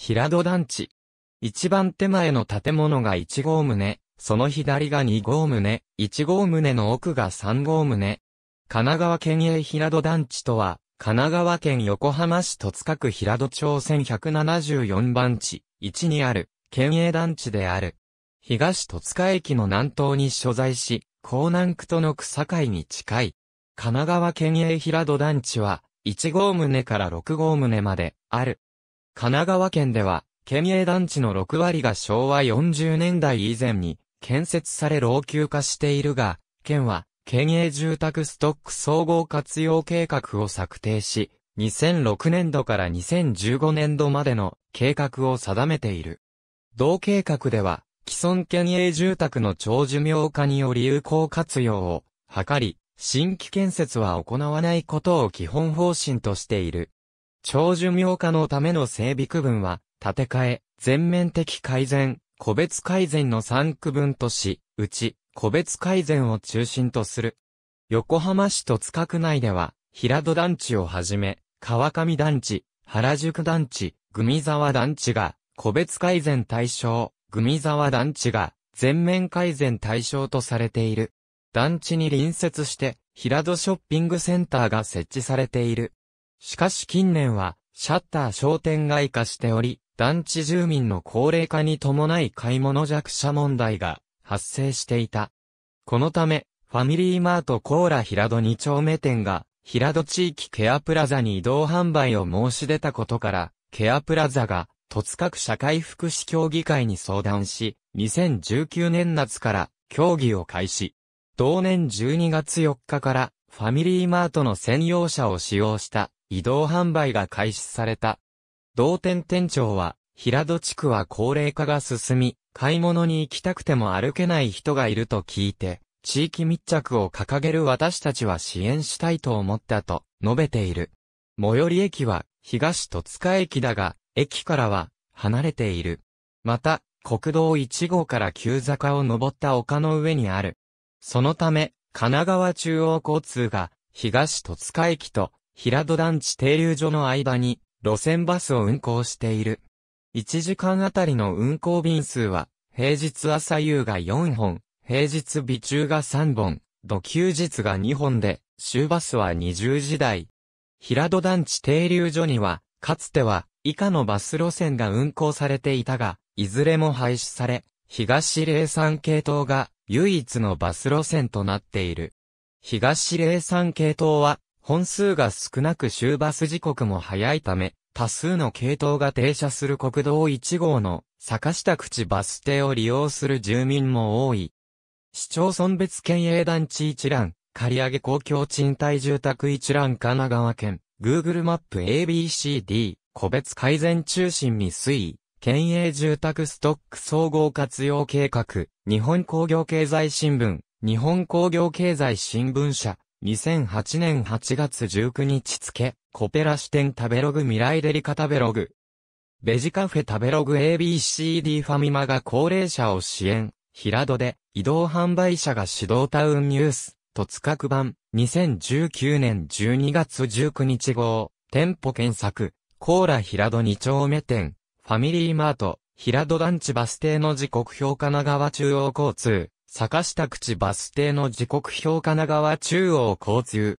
平戸団地。一番手前の建物が1号棟、その左が2号棟、1号棟の奥が3号棟。神奈川県営平戸団地とは、神奈川県横浜市戸塚区平戸町1174番地、1にある、県営団地である。東戸塚駅の南東に所在し、江南区との草海に近い。神奈川県営平戸団地は、1号棟から6号棟まで、ある。神奈川県では、県営団地の6割が昭和40年代以前に建設され老朽化しているが、県は、県営住宅ストック総合活用計画を策定し、2006年度から2015年度までの計画を定めている。同計画では、既存県営住宅の長寿命化により有効活用を図り、新規建設は行わないことを基本方針としている。長寿命化のための整備区分は、建て替え、全面的改善、個別改善の3区分とし、うち、個別改善を中心とする。横浜市戸塚区内では、平戸団地をはじめ、川上団地、原宿団地、組沢団地が、個別改善対象、組沢団地が、全面改善対象とされている。団地に隣接して、平戸ショッピングセンターが設置されている。しかし近年は、シャッター商店街化しており、団地住民の高齢化に伴い買い物弱者問題が発生していた。このため、ファミリーマートコーラ平戸2丁目店が、平戸地域ケアプラザに移動販売を申し出たことから、ケアプラザが、突塚社会福祉協議会に相談し、2019年夏から協議を開始。同年12月4日から、ファミリーマートの専用車を使用した移動販売が開始された。同店店長は、平戸地区は高齢化が進み、買い物に行きたくても歩けない人がいると聞いて、地域密着を掲げる私たちは支援したいと思ったと述べている。最寄り駅は東戸塚駅だが、駅からは離れている。また、国道1号から急坂を登った丘の上にある。そのため、神奈川中央交通が東戸塚駅と平戸団地停留所の間に、路線バスを運行している。1時間あたりの運行便数は、平日朝夕が4本、平日日中が3本、土休日が2本で、週バスは20時台。平戸団地停留所には、かつては、以下のバス路線が運行されていたが、いずれも廃止され、東霊山系統が唯一のバス路線となっている。東霊山系統は本数が少なく終バス時刻も早いため、多数の系統が停車する国道1号の坂下口バス停を利用する住民も多い。市町村別県営団地一覧、借上げ公共賃貸住宅一覧神奈川県、Google マップ ABCD、個別改善中心に推移、県営住宅ストック総合活用計画、日本工業経済新聞、日本工業経済新聞社、2008年8月19日付、コペラ支店食べログ未来デリカ食べログ。ベジカフェ食べログ ABCD ファミマが高齢者を支援、平戸で移動販売者が指導タウンニュース、と企画版、2019年12月19日号、店舗検索、コーラ平戸2丁目店、ファミリーマート、平戸団地バス停の時刻表神奈川中央交通。坂下口バス停の時刻表神奈川中央交通。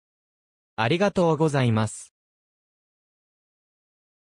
ありがとうございます。